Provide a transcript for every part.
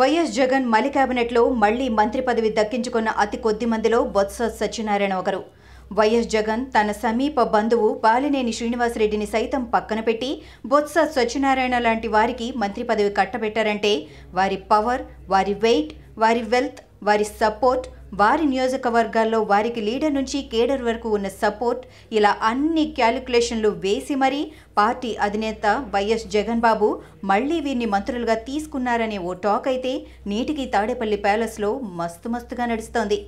YS Jagan మలి క్యాబినెట్లో మళ్లీ మంత్రి పదవి దక్కించుకున్న అతి కొద్ది మందిలో బొత్స సత్యనారాయణ ఒకరు వైఎస్ జగన్ తన సమీప బంధువు బాలినేని శ్రీనివాసరెడ్డిని సైతం పక్కన పెట్టి బొత్స సత్యనారాయణ లాంటి వారికి మంత్రి పదవి కట్టబెట్టారంటే వారి పవర్ వారి వెయిట్ వారి వెల్త్ వారి సపోర్ట్ వారి నియోజకవర్గాల్లో వారికి లీడర్ నుంచి కేడర్ వరకు ఉన్న సపోర్ట్ ఇలా అన్ని క్యాలిక్యులేషన్లు వేసి మరీ పార్టీ అధినేత వైఎస్ జగన్ బాబు మళ్లీ వీరిని మంత్రులుగా తీసుకున్నారనే ఓ టాక్ అయితే నీటికి తాడేపల్లి ప్యాలెస్లో మస్తు మస్తుగా నడుస్తోంది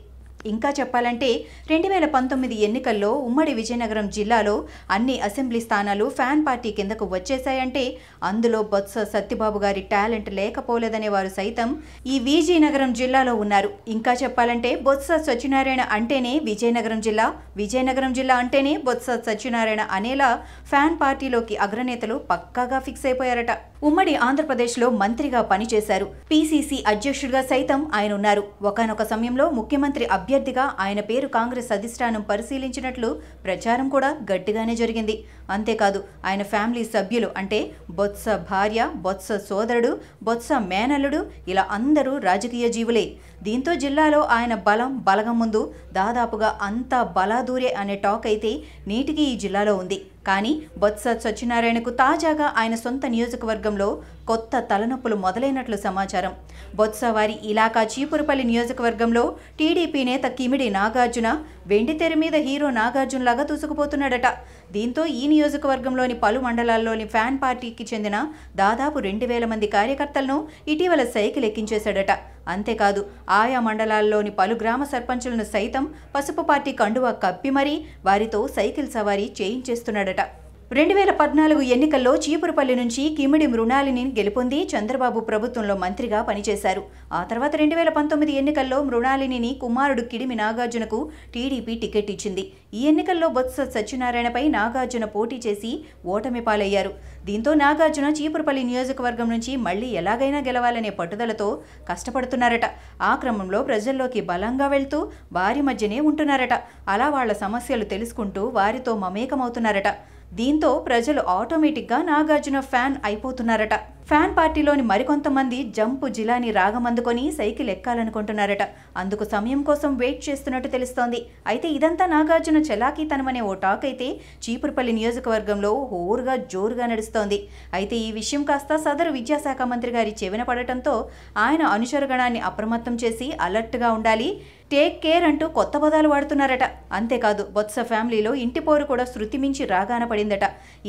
ఇంకా చెప్పాలంటే రెండు వేల పంతొమ్మిది ఎన్నికల్లో ఉమ్మడి విజయనగరం జిల్లాలో అన్ని అసెంబ్లీ స్థానాలు ఫ్యాన్ పార్టీ కిందకు వచ్చేశాయంటే అందులో బొత్స సత్యబాబు గారి టాలెంట్ లేకపోలేదనే వారు సైతం ఈ విజయనగరం జిల్లాలో ఉన్నారు ఇంకా చెప్పాలంటే బొత్స సత్యనారాయణ అంటేనే విజయనగరం జిల్లా విజయనగరం జిల్లా అంటేనే బొత్స సత్యనారాయణ అనేలా ఫ్యాన్ పార్టీలోకి అగ్రనేతలు పక్కాగా ఫిక్స్ అయిపోయారట ఉమ్మడి ఆంధ్రప్రదేశ్లో మంత్రిగా పనిచేశారు పీసీసీ అధ్యక్షుడిగా సైతం ఆయన ఉన్నారు ఒకనొక సమయంలో ముఖ్యమంత్రి అభ్యర్థి అభ్యర్థిగా ఆయన పేరు కాంగ్రెస్ అధిష్టానం పరిశీలించినట్లు ప్రచారం కూడా గట్టిగానే జరిగింది అంతేకాదు ఆయన ఫ్యామిలీ సభ్యులు అంటే బొత్స భార్య బొత్స సోదరుడు బొత్స మేనల్లుడు ఇలా అందరూ రాజకీయ జీవులే దీంతో జిల్లాలో ఆయన బలం బలగం ముందు దాదాపుగా అంతా బలాదూరే అనే టాక్ అయితే నేటికి ఈ జిల్లాలో ఉంది కానీ బొత్స సత్యనారాయణకు తాజాగా ఆయన సొంత నియోజకవర్గంలో కొత్త తలనొప్పులు మొదలైనట్లు సమాచారం బొత్స వారి ఇలాకా చీపురుపల్లి నియోజకవర్గంలో టీడీపీ నేత కిమిడి నాగార్జున వెండితెర మీద హీరో నాగార్జున లాగా దూసుకుపోతున్నాడట దీంతో ఈ నియోజకవర్గంలోని పలు మండలాల్లోని ఫ్యాన్ పార్టీకి చెందిన దాదాపు రెండు వేల మంది కార్యకర్తలను ఇటీవల సైకిల్ ఎక్కించేశాడట అంతేకాదు ఆయా మండలాల్లోని పలు గ్రామ సర్పంచులను సైతం పసుపు పార్టీ కండువా కప్పి మరీ వారితో సైకిల్ సవారీ చేయించేస్తున్నాడట రెండు వేల పద్నాలుగు ఎన్నికల్లో చీపురుపల్లి నుంచి కిమిడి మృణాలిని గెలుపొంది చంద్రబాబు ప్రభుత్వంలో మంత్రిగా పనిచేశారు ఆ తర్వాత రెండు వేల పంతొమ్మిది ఎన్నికల్లో మృణాలిని కుమారుడు కిడిమి నాగార్జునకు టీడీపీ టికెట్ ఇచ్చింది ఈ ఎన్నికల్లో బొత్స సత్యనారాయణపై నాగార్జున పోటీ చేసి ఓటమి పాలయ్యారు దీంతో నాగార్జున చీపురుపల్లి నియోజకవర్గం నుంచి మళ్లీ ఎలాగైనా గెలవాలనే పట్టుదలతో కష్టపడుతున్నారట ఆ క్రమంలో ప్రజల్లోకి బలంగా వెళ్తూ వారి మధ్యనే ఉంటున్నారట అలా వాళ్ల సమస్యలు తెలుసుకుంటూ వారితో మమేకమవుతున్నారట దీంతో ప్రజలు ఆటోమేటిక్గా నాగార్జున ఫ్యాన్ అయిపోతున్నారట ఫ్యాన్ పార్టీలోని మరికొంతమంది జంపు జిలాని రాగమందుకొని సైకిల్ ఎక్కాలనుకుంటున్నారట అందుకు సమయం కోసం వెయిట్ చేస్తున్నట్టు తెలుస్తోంది అయితే ఇదంతా నాగార్జున చలాకీతనమనే ఓ టాక్ అయితే చీపురుపల్లి నియోజకవర్గంలో హోరుగా జోరుగా నడుస్తోంది అయితే ఈ విషయం కాస్త సదరు విద్యాశాఖ మంత్రి గారి చెవిన పడటంతో ఆయన అనుచరగణాన్ని అప్రమత్తం చేసి అలర్ట్గా ఉండాలి టేక్ కేర్ అంటూ కొత్త పదాలు వాడుతున్నారట అంతేకాదు బొత్స ఫ్యామిలీలో ఇంటి పోరు కూడా శృతిమించి రాగాన పడిందట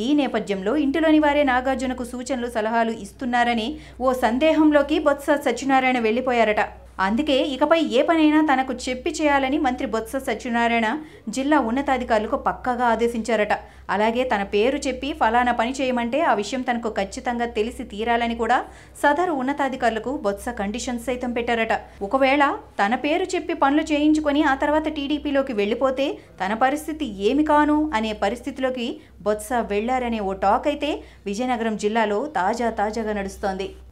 ఈ నేపథ్యంలో ఇంటిలోని వారే నాగార్జునకు సూచనలు సలహాలు ఇస్తున్నారని ఓ సందేహంలోకి బొత్స సత్యనారాయణ వెళ్ళిపోయారట అందుకే ఇకపై ఏ పనైనా తనకు చెప్పి చేయాలని మంత్రి బొత్స సత్యనారాయణ జిల్లా ఉన్నతాధికారులకు పక్కగా ఆదేశించారట అలాగే తన పేరు చెప్పి ఫలానా పని చేయమంటే ఆ విషయం తనకు ఖచ్చితంగా తెలిసి తీరాలని కూడా సదరు ఉన్నతాధికారులకు బొత్స కండిషన్స్ సైతం పెట్టారట ఒకవేళ తన పేరు చెప్పి పనులు చేయించుకొని ఆ తర్వాత టీడీపీలోకి వెళ్ళిపోతే తన పరిస్థితి ఏమి కాను అనే పరిస్థితిలోకి బొత్స వెళ్లారనే ఓ టాక్ అయితే విజయనగరం జిల్లాలో తాజా తాజాగా నడుస్తోంది